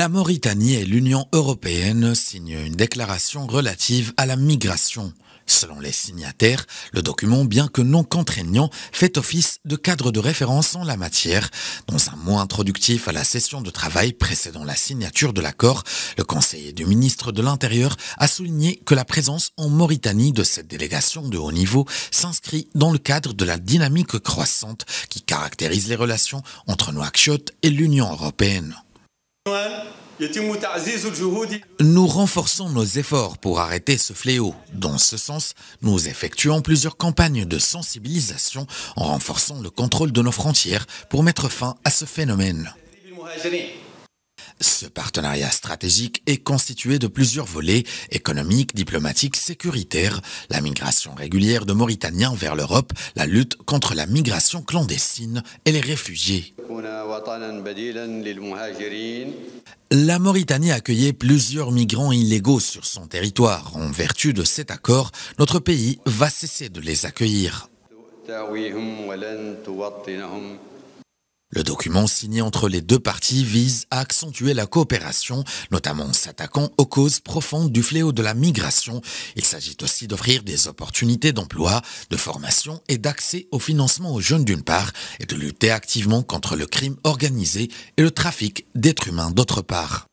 La Mauritanie et l'Union européenne signent une déclaration relative à la migration. Selon les signataires, le document, bien que non contraignant, fait office de cadre de référence en la matière. Dans un mot introductif à la session de travail précédant la signature de l'accord, le conseiller du ministre de l'Intérieur a souligné que la présence en Mauritanie de cette délégation de haut niveau s'inscrit dans le cadre de la dynamique croissante qui caractérise les relations entre Nouakchott et l'Union européenne. Nous renforçons nos efforts pour arrêter ce fléau. Dans ce sens, nous effectuons plusieurs campagnes de sensibilisation en renforçant le contrôle de nos frontières pour mettre fin à ce phénomène. Ce partenariat stratégique est constitué de plusieurs volets économiques, diplomatiques, sécuritaires, la migration régulière de Mauritaniens vers l'Europe, la lutte contre la migration clandestine et les réfugiés. La Mauritanie accueillait plusieurs migrants illégaux sur son territoire. En vertu de cet accord, notre pays va cesser de les accueillir. Le document signé entre les deux parties vise à accentuer la coopération, notamment en s'attaquant aux causes profondes du fléau de la migration. Il s'agit aussi d'offrir des opportunités d'emploi, de formation et d'accès au financement aux jeunes d'une part, et de lutter activement contre le crime organisé et le trafic d'êtres humains d'autre part.